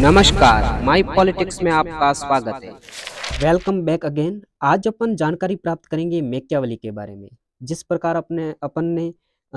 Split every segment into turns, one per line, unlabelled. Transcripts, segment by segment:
नमस्कार my politics में आपका स्वागत है वेलकम बैक अगेन आज अपन जानकारी प्राप्त करेंगे मेक्यावली के बारे में जिस प्रकार अपने अपन ने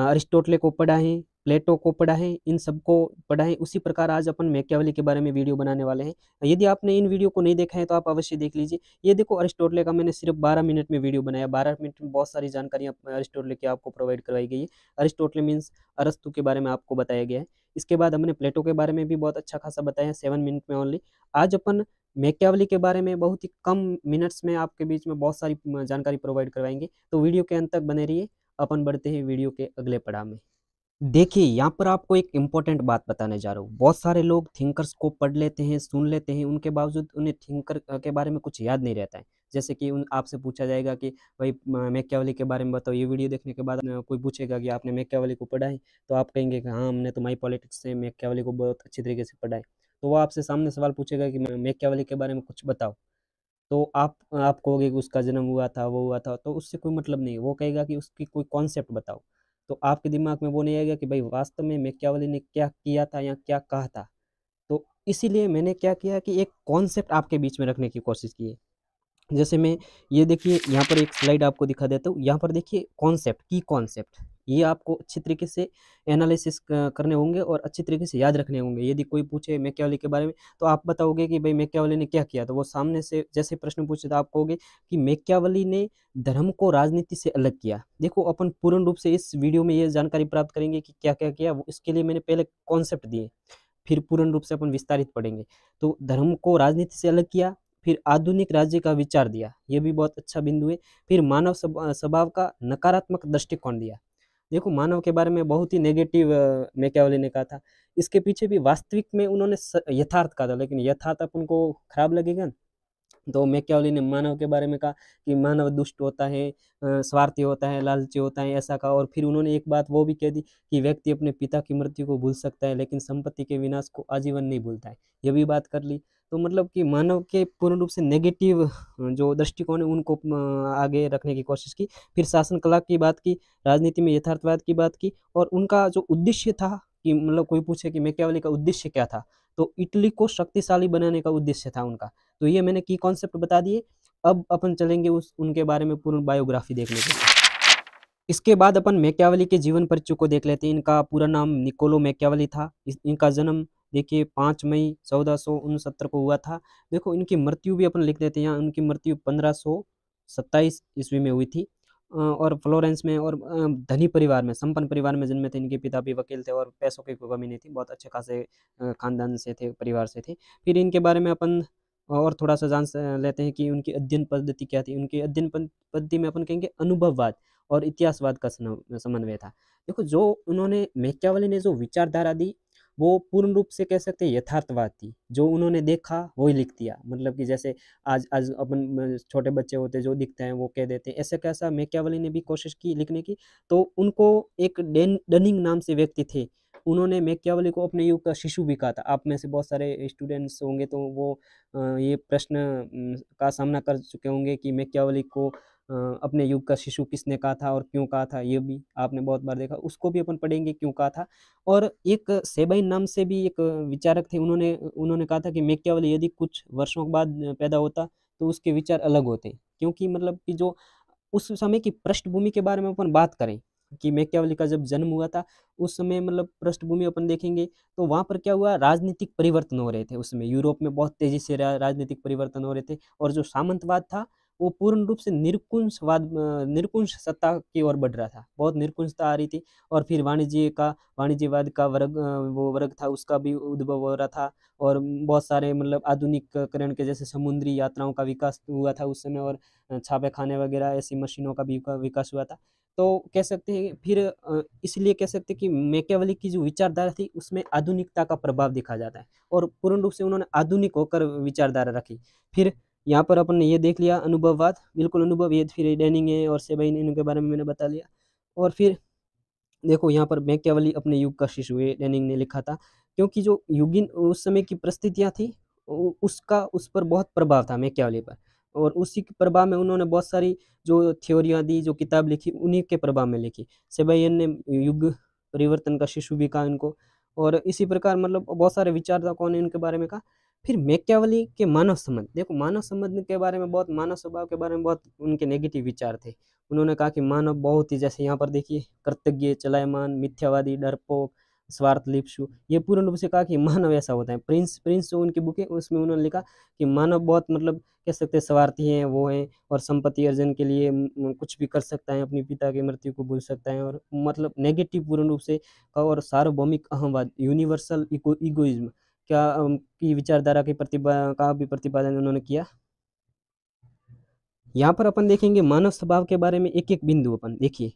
अरिस्टोटले को पढ़ा है प्लेटो को पढ़ा है इन सबको पढ़ा है उसी प्रकार आज अपन मेक्यावली के बारे में वीडियो बनाने वाले हैं यदि आपने इन वीडियो को नहीं देखा है तो आप अवश्य देख लीजिए ये देखो अरिस्टोटले का मैंने सिर्फ 12 मिनट में वीडियो बनाया 12 मिनट में बहुत सारी जानकारियाँ अरिस्टोटले की आपको प्रोवाइड करवाई गई है अरिस्टोटले मीन्स अरस्तु के बारे में आपको बताया गया है इसके बाद हमने प्लेटो के बारे में भी बहुत अच्छा खासा बताया सेवन मिनट में ओनली आज अपन मेक्यावली के बारे में बहुत ही कम मिनट्स में आपके बीच में बहुत सारी जानकारी प्रोवाइड करवाएंगे तो वीडियो के अंत तक बने रहिए अपन बढ़ते हैं वीडियो के अगले पड़ाव में देखिए यहाँ पर आपको एक इम्पोर्टेंट बात बताने जा रहा हूँ बहुत सारे लोग थिंकर्स को पढ़ लेते हैं सुन लेते हैं उनके बावजूद उन्हें थिंकर के बारे में कुछ याद नहीं रहता है जैसे कि उन आपसे पूछा जाएगा कि भाई मैकेवली के बारे में बताओ ये वीडियो देखने के बाद कोई पूछेगा कि आपने मैकेवली को पढ़ा है तो आप कहेंगे कि हाँ हमने तो माई पॉलिटिक्स से मैकेवली को बहुत अच्छी तरीके से पढ़ा है तो वो आपसे सामने सवाल पूछेगा कि मैकेवली के बारे में कुछ बताओ तो आप आप कहोगे कि उसका जन्म हुआ था वो हुआ था तो उससे कोई मतलब नहीं वो कहेगा कि उसकी कोई कॉन्सेप्ट बताओ तो आपके दिमाग में वो नहीं आएगा कि भाई वास्तव में मैक्यावली ने क्या किया था या क्या कहा था तो इसीलिए मैंने क्या किया कि एक कॉन्सेप्ट आपके बीच में रखने की कोशिश की है जैसे मैं ये देखिए यहाँ पर एक स्लाइड आपको दिखा देता हूँ यहाँ पर देखिए कॉन्सेप्ट की कॉन्सेप्ट ये आपको अच्छी तरीके से एनालिसिस करने होंगे और अच्छी तरीके से याद रखने होंगे यदि कोई पूछे मैक्यावली के बारे में तो आप बताओगे कि भाई मैक्यावली ने क्या किया तो वो सामने से जैसे प्रश्न पूछे तो आप कहोगे कि मेक्यावली ने धर्म को राजनीति से अलग किया देखो अपन पूर्ण रूप से इस वीडियो में ये जानकारी प्राप्त करेंगे कि क्या क्या किया इसके लिए मैंने पहले कॉन्सेप्ट दिए फिर पूर्ण रूप से अपन विस्तारित पढ़ेंगे तो धर्म को राजनीति से अलग किया फिर आधुनिक राज्य का विचार दिया ये भी बहुत अच्छा बिंदु है फिर मानव स्वभाव का नकारात्मक दृष्टिकोण दिया देखो मानव के बारे में बहुत ही नेगेटिव मेकेवली ने कहा था इसके पीछे भी वास्तविक में उन्होंने यथार्थ कहा था लेकिन यथार्थ अपन को खराब लगेगा ना तो मैक्यावली ने मानव के बारे में कहा कि मानव दुष्ट होता है स्वार्थी होता है लालची होता है ऐसा कहा और फिर उन्होंने एक बात वो भी कह दी कि व्यक्ति अपने पिता की मृत्यु को भूल सकता है लेकिन संपत्ति के विनाश को आजीवन नहीं भूलता है ये भी बात कर ली तो मतलब कि मानव के पूर्ण रूप से नेगेटिव जो दृष्टिकोण है उनको आगे रखने की कोशिश की फिर शासन कला की बात की राजनीति में यथार्थवाद की बात की और उनका जो उद्देश्य था कि मतलब कोई पूछे कि मैक्यावली का उद्देश्य क्या था तो इटली को शक्तिशाली बनाने का उद्देश्य था उनका तो ये मैंने की कॉन्सेप्ट बता दिए अब अपन चलेंगे उस उनके बारे में पूर्ण बायोग्राफी देखने के इसके बाद अपन मैक्यावली के जीवन परिचय को देख लेते हैं इनका पूरा नाम निकोलो मैक्यावली था इनका जन्म देखिए पाँच मई चौदह सौ उनसत्तर को हुआ था देखो इनकी मृत्यु भी अपन लिख देते हैं यहाँ उनकी मृत्यु पंद्रह सौ सत्ताईस ईस्वी में हुई थी और फ्लोरेंस में और धनी परिवार में संपन्न परिवार में जन्मे थे इनके पिता भी वकील थे और पैसों की कोई कमी नहीं थी बहुत अच्छे खासे खानदान से थे परिवार से थे फिर इनके बारे में अपन और थोड़ा सा जान लेते हैं कि उनकी अध्ययन पद्धति क्या थी उनकी अध्ययन पद्धति में अपन कहेंगे अनुभववाद और इतिहासवाद का समन्वय था देखो जो उन्होंने मैकियावली ने जो विचारधारा दी वो पूर्ण रूप से कह सकते हैं यथार्थवादी जो उन्होंने देखा वही लिख दिया मतलब कि जैसे आज आज अपन छोटे बच्चे होते जो दिखते हैं वो कह देते हैं ऐसे कैसा मेक्यावली ने भी कोशिश की लिखने की तो उनको एक डेन डनिंग नाम से व्यक्ति थे उन्होंने मेक्यावली को अपने युग का शिशु भी कहा था आप में से बहुत सारे स्टूडेंट्स होंगे तो वो ये प्रश्न का सामना कर चुके होंगे कि मेक्यावली को अपने युग का शिशु किसने कहा था और क्यों कहा था ये भी आपने बहुत बार देखा उसको भी अपन पढ़ेंगे क्यों कहा था और एक सेबाई नाम से भी एक विचारक थे उन्होंने उन्होंने कहा था कि मेक्यावल यदि कुछ वर्षों के बाद पैदा होता तो उसके विचार अलग होते क्योंकि मतलब कि जो उस समय की पृष्ठभूमि के बारे में अपन बात करें कि मेक्यावली का जब जन्म हुआ था उस समय मतलब पृष्ठभूमि अपन देखेंगे तो वहाँ पर क्या हुआ राजनीतिक परिवर्तन हो रहे थे उस समय यूरोप में बहुत तेज़ी से राजनीतिक परिवर्तन हो रहे थे और जो सामंतवाद था वो पूर्ण रूप से निरकुंशवाद निरकुंश सत्ता की ओर बढ़ रहा था बहुत निरकुंशता आ रही थी और फिर वाणिज्य का वाणिज्यवाद का वर्ग वो वर्ग था उसका भी उद्भव हो रहा था और बहुत सारे मतलब आधुनिककरण के जैसे समुद्री यात्राओं का विकास हुआ था उस समय और छापे खाने वगैरह ऐसी मशीनों का भी विकास हुआ था तो कह सकते हैं फिर इसलिए कह सकते हैं कि मैकेवली की जो विचारधारा थी उसमें आधुनिकता का प्रभाव देखा जाता है और पूर्ण रूप से उन्होंने आधुनिक होकर विचारधारा रखी फिर यहाँ पर अपन ने ये देख लिया अनुभववाद बिल्कुल अनुभव ये फिर डेनिंग है और सेबाइन इनके बारे में मैंने बता लिया और फिर देखो यहाँ पर मैक्यावली अपने युग का शिशु है डेनिंग ने लिखा था क्योंकि जो युगिन उस समय की परिस्थितियाँ थी उसका उस पर बहुत प्रभाव था मैक्यावली पर और उसी के प्रभाव में उन्होंने बहुत सारी जो थ्योरियाँ दी जो किताब लिखी उन्हीं के प्रभाव में लिखी सेबाइन ने युग परिवर्तन का शिशु भी कहा इनको और इसी प्रकार मतलब बहुत सारे कौन है इनके बारे में कहा फिर मैक्यावली के मानव संबंध देखो मानव संबंध के बारे में बहुत मानव स्वभाव के बारे में बहुत उनके नेगेटिव विचार थे उन्होंने कहा कि मानव बहुत ही जैसे यहाँ पर देखिए कर्तज्ञ चलायमान मिथ्यावादी डरपोक स्वार्थ लिप्सु ये पूर्ण रूप से कहा कि मानव ऐसा होता है प्रिंस प्रिंस जो उनकी बुक है उसमें उन्होंने लिखा कि मानव बहुत मतलब कह सकते हैं स्वार्थी हैं वो हैं और संपत्ति अर्जन के लिए कुछ भी कर सकता है अपने पिता की मृत्यु को भूल सकता है और मतलब नेगेटिव पूर्ण रूप से और सार्वभौमिक अहमवाद यूनिवर्सल इको इगोइज्म क्या की विचारधारा के प्रतिभा का भी प्रतिपादन उन्होंने किया यहाँ पर अपन देखेंगे मानव स्वभाव के बारे में एक एक बिंदु अपन देखिए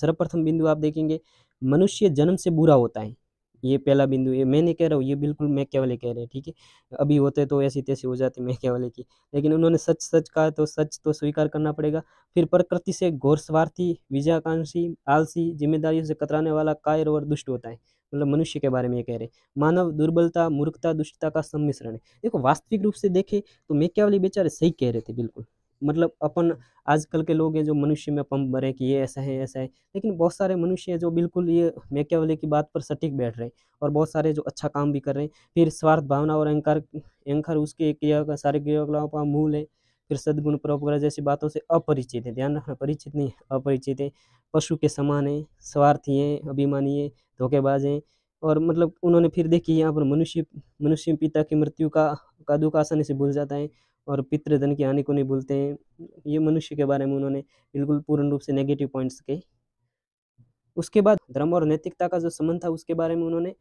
सर्वप्रथम बिंदु आप देखेंगे मनुष्य जन्म से बुरा होता है ये पहला बिंदु ये मैं नहीं कह रहा हूँ ये बिल्कुल मैं क्या वाले कह रहे हैं ठीक है अभी होते तो ऐसी तैसी हो जाती मैं क्या वाले की लेकिन उन्होंने सच सच कहा तो सच तो स्वीकार करना पड़ेगा फिर प्रकृति से घोर स्वार्थी विजयाकांक्षी आलसी जिम्मेदारियों से कतराने वाला कायर और दुष्ट होता है मतलब मनुष्य के बारे में ये कह रहे हैं मानव दुर्बलता मूर्खता दुष्टता का सम्मिश्रण है देखो वास्तविक रूप से देखे तो मेक्यावली बेचारे सही कह रहे थे बिल्कुल मतलब अपन आजकल के लोग हैं जो मनुष्य में पंप भरे कि ये ऐसा है ऐसा है लेकिन बहुत सारे मनुष्य हैं जो बिल्कुल ये वाले की बात पर सटीक बैठ रहे हैं और बहुत सारे जो अच्छा काम भी कर रहे हैं फिर स्वार्थ भावना और अहंकार अहंकार उसके क्रिया का सारे क्रियाकलापों का मूल है फिर सदगुण परोपकार जैसी बातों से अपरिचित है ध्यान रखना परिचित नहीं अपरिचित है पशु के समान है स्वार्थी है अभिमानी है धोखेबाज हैं और मतलब उन्होंने फिर देखी यहाँ पर मनुष्य मनुष्य पिता की मृत्यु का का दुख आसानी से भूल जाता है और पितृधन की हानि को नहीं भूलते हैं ये मनुष्य के बारे में उन्होंने बिल्कुल पूर्ण रूप से नेगेटिव पॉइंट्स के उसके बाद धर्म और नैतिकता का जो संबंध था उसके बारे में उन्होंने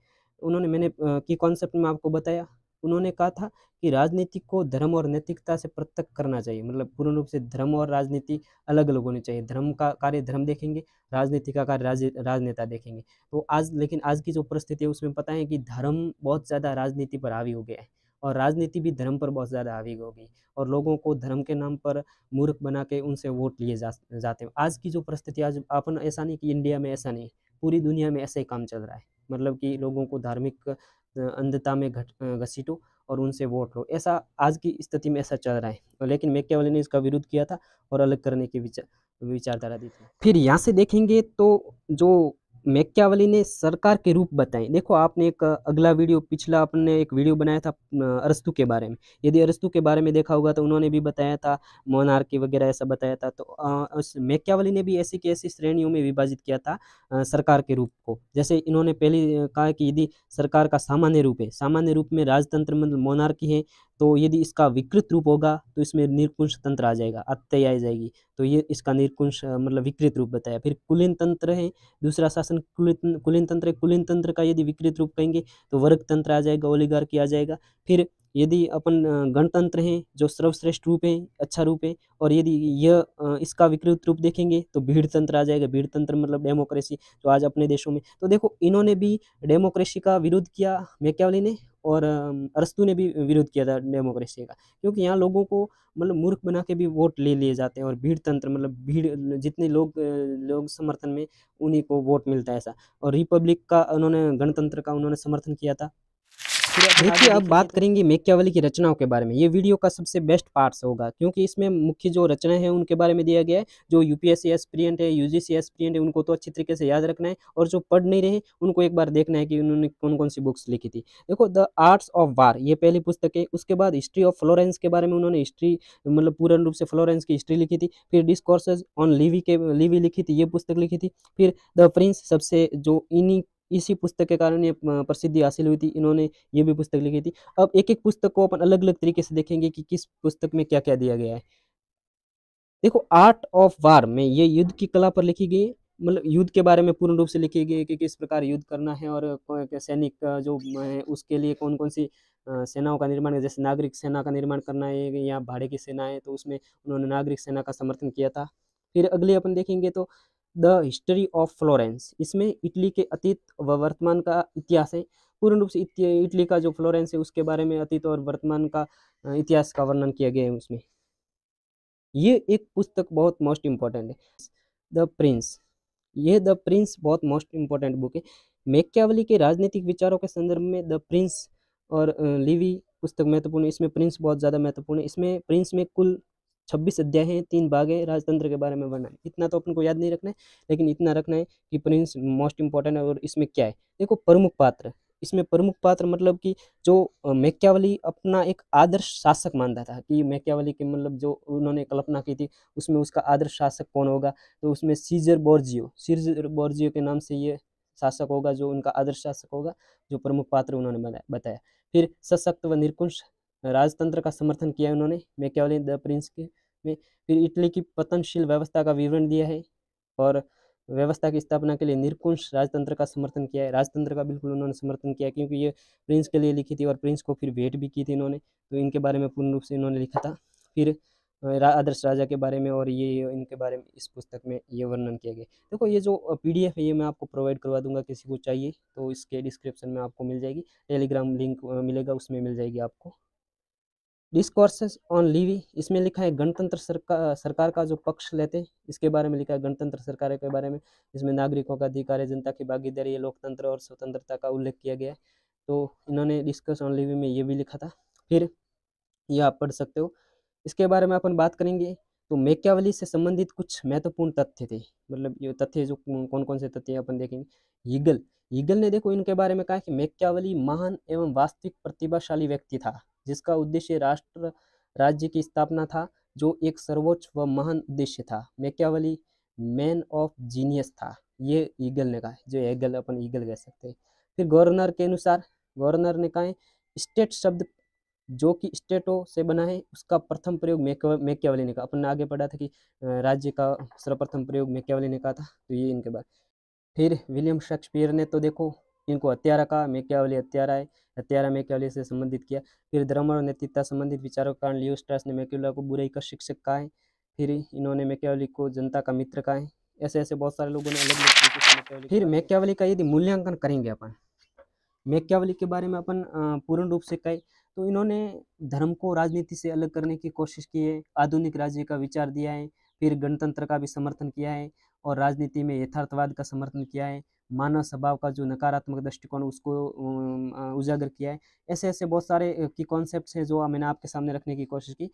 उन्होंने मैंने की कॉन्सेप्ट में आपको बताया उन्होंने कहा था कि राजनीति को धर्म और नैतिकता से पृथक करना चाहिए मतलब पूर्ण रूप से धर्म और राजनीति अलग अलग होनी चाहिए धर्म का कार्य धर्म देखेंगे राजनीति का कार्य राज राजनेता देखेंगे तो आज लेकिन आज की जो परिस्थिति है उसमें पता है कि धर्म बहुत ज़्यादा राजनीति पर हावी हो गया है और राजनीति भी धर्म पर बहुत ज़्यादा हावी हो गई और लोगों को धर्म के नाम पर मूर्ख बना के उनसे वोट लिए जा जाते हैं आज की जो परिस्थिति आज अपन ऐसा नहीं कि इंडिया में ऐसा नहीं पूरी दुनिया में ऐसा ही काम चल रहा है मतलब कि लोगों को धार्मिक अंधता में घट घसीटो और उनसे वोट लो ऐसा आज की स्थिति में ऐसा चल रहा है लेकिन मैकेवले ने इसका विरोध किया था और अलग करने की विचार विचारधारा दी थी फिर यहाँ से देखेंगे तो जो मैक्यावली ने सरकार के रूप बताए देखो आपने एक अगला वीडियो पिछला आपने एक वीडियो बनाया था अरस्तु के बारे में यदि अरस्तु के बारे में देखा होगा तो उन्होंने भी बताया था मोनार्की वगैरह ऐसा बताया था तो मैक्यावली ने भी ऐसी की ऐसी श्रेणियों में विभाजित किया था आ, सरकार के रूप को जैसे इन्होंने पहले कहा कि यदि सरकार का सामान्य रूप है सामान्य रूप में राजतंत्र मतलब मोनार्की है तो यदि इसका विकृत रूप होगा तो इसमें निरकुंश तंत्र आ जाएगा अत्यय आ जाएगी तो ये इसका निरकुंश मतलब विकृत रूप बताया फिर कुलीन तंत्र है दूसरा शासन कुलीन कुलीन तंत्र है कुलीन तंत्र का यदि विकृत रूप कहेंगे तो वर्ग तंत्र आ जाएगा ओलीगार आ जाएगा फिर यदि अपन गणतंत्र हैं जो सर्वश्रेष्ठ रूप है अच्छा रूप है और यदि यह इसका विकृत रूप देखेंगे तो भीड़ तंत्र आ जाएगा भीड़ तंत्र मतलब डेमोक्रेसी जो आज अपने देशों में तो देखो इन्होंने भी डेमोक्रेसी का विरोध किया मैक्यावली ने और अरस्तु ने भी विरोध किया था डेमोक्रेसी का क्योंकि यहाँ लोगों को मतलब मूर्ख बना के भी वोट ले लिए जाते हैं और भीड़ तंत्र मतलब भीड़ जितने लोग लोग समर्थन में उन्हीं को वोट मिलता है ऐसा और रिपब्लिक का उन्होंने गणतंत्र का उन्होंने समर्थन किया था देखिए अब बात करेंगे मेक्यावली की रचनाओं के बारे में ये वीडियो का सबसे बेस्ट पार्ट होगा क्योंकि इसमें मुख्य जो रचना है उनके बारे में दिया गया है जो यूपीएससी एस्पिरेंट है यूजीसी एस्पिरेंट है उनको तो अच्छी तरीके से याद रखना है और जो पढ़ नहीं रहे उनको एक बार देखना है कि उन्होंने कौन कौन सी बुक्स लिखी थी देखो द आर्ट्स ऑफ वार ये पहली पुस्तक है उसके बाद हिस्ट्री ऑफ फ्लोरेंस के बारे में उन्होंने हिस्ट्री मतलब पूर्ण रूप से फ्लोरेंस की हिस्ट्री लिखी थी फिर डिस्कोर्सेज ऑन लीवी के लीवी लिखी थी ये पुस्तक लिखी थी फिर द प्रिंस सबसे जो इन्हीं इसी पुस्तक के कारण ये प्रसिद्धि हासिल हुई थी इन्होंने ये भी पुस्तक लिखी थी अब एक एक पुस्तक को अपन अलग अलग तरीके से देखेंगे कि किस पुस्तक में क्या क्या दिया गया है देखो आर्ट ऑफ वार में ये युद्ध की कला पर लिखी गई मतलब युद्ध के बारे में पूर्ण रूप से लिखी गई कि किस प्रकार युद्ध करना है और सैनिक जो है उसके लिए कौन कौन सी सेनाओं का निर्माण जैसे नागरिक सेना का निर्माण करना है या भाड़े की सेना है तो उसमें उन्होंने नागरिक सेना का समर्थन किया था फिर अगले अपन देखेंगे तो द हिस्ट्री ऑफ फ्लोरेंस इसमें इटली के अतीत व वर्तमान का इतिहास है पूर्ण रूप से इटली का जो फ्लोरेंस है उसके बारे में अतीत और वर्तमान का इतिहास का वर्णन किया गया है उसमें ये एक पुस्तक बहुत मोस्ट इम्पॉर्टेंट है द प्रिंस ये द प्रिंस बहुत मोस्ट इम्पॉर्टेंट बुक है मेक्यावली के राजनीतिक विचारों के संदर्भ में द प्रिंस और लिवी पुस्तक महत्वपूर्ण है इसमें प्रिंस बहुत ज़्यादा महत्वपूर्ण है इसमें प्रिंस में कुल छब्बीस अध्याय हैं तीन भाग है राजतंत्र के बारे में वर्णन है इतना तो अपन को याद नहीं रखना है लेकिन इतना रखना है कि प्रिंस मोस्ट इंपॉर्टेंट है और इसमें क्या है देखो प्रमुख पात्र इसमें प्रमुख पात्र मतलब कि जो मैक्यावली अपना एक आदर्श शासक मानता था कि मैक्यावली के मतलब जो उन्होंने कल्पना की थी उसमें उसका आदर्श शासक कौन होगा तो उसमें सीजर बोर्जियो सीजर बोर्जियो के नाम से ये शासक होगा जो उनका आदर्श शासक होगा जो प्रमुख पात्र उन्होंने बताया फिर सशक्त व निरकुंश राजतंत्र का समर्थन किया उन्होंने मैकेवलिन द प्रिंस के में फिर इटली की पतनशील व्यवस्था का विवरण दिया है और व्यवस्था की स्थापना के लिए निरकुंश राजतंत्र का समर्थन किया है राजतंत्र का बिल्कुल उन्होंने समर्थन किया क्योंकि ये प्रिंस के लिए लिखी थी और प्रिंस को फिर भेंट भी की थी इन्होंने तो इनके बारे में पूर्ण रूप से इन्होंने लिखा था फिर आदर्श राजा के बारे में और ये इनके बारे में इस पुस्तक में ये वर्णन किया गया देखो ये जो पी है ये मैं आपको प्रोवाइड करवा दूंगा किसी को चाहिए तो इसके डिस्क्रिप्शन में आपको मिल जाएगी टेलीग्राम लिंक मिलेगा उसमें मिल जाएगी आपको डिस्कोर्सेस ऑन लीवी इसमें लिखा है गणतंत्र सरकार सरकार का जो पक्ष लेते हैं इसके बारे में लिखा है गणतंत्र सरकार के बारे में इसमें नागरिकों का अधिकार है जनता की भागीदारी लोकतंत्र और स्वतंत्रता का उल्लेख किया गया है तो इन्होंने डिस्कस ऑन लीवी में ये भी लिखा था फिर ये आप पढ़ सकते हो इसके बारे में अपन बात करेंगे तो मेक्यावली से संबंधित कुछ महत्वपूर्ण तथ्य थे मतलब ये तथ्य जो कौन कौन से तथ्य अपन देखेंगे ईगल ईगल ने देखो इनके बारे में कहा कि मेक्यावली महान एवं वास्तविक प्रतिभाशाली व्यक्ति था जिसका उद्देश्य राष्ट्र राज्य की स्थापना था जो एक सर्वोच्च व महान उद्देश्य था मैक्यावली मैन ऑफ जीनियस था ये ईगल ने कहा जो एगल अपन ईगल कह सकते हैं फिर गवर्नर के अनुसार गवर्नर ने कहा स्टेट शब्द जो कि स्टेटों से बना है उसका प्रथम प्रयोग मैक्यावली ने कहा अपन ने आगे पढ़ा था कि राज्य का सर्वप्रथम प्रयोग मैक्यावली ने कहा था तो ये इनके बाद फिर विलियम शेक्सपियर ने तो देखो इनको हत्यारा कहा मेक्यावली हत्यारा है हत्यारा मेक्यावली से संबंधित किया फिर धर्म और नैतिकता संबंधित विचारों के कारण लियोस्ट्रास ने मैक्यूला को बुराई का शिक्षक कहा है फिर इन्होंने मेक्यावली को जनता का मित्र कहा है ऐसे ऐसे बहुत सारे लोगों ने अलग अलग तरीके से फिर मैक्यावली का यदि मूल्यांकन करेंगे अपन मैक्यावली के बारे में अपन पूर्ण रूप से कहें तो इन्होंने धर्म को राजनीति से अलग करने की कोशिश की है आधुनिक राज्य का विचार दिया है फिर गणतंत्र का भी समर्थन किया है और राजनीति में यथार्थवाद का समर्थन किया है मानव स्वभाव का जो नकारात्मक दृष्टिकोण उसको उजागर किया है ऐसे ऐसे बहुत सारे की कॉन्सेप्ट हैं जो मैंने आपके सामने रखने की कोशिश की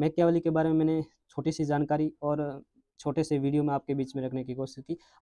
मैकेवली के बारे में मैंने छोटी सी जानकारी और छोटे से वीडियो में आपके बीच में रखने की कोशिश की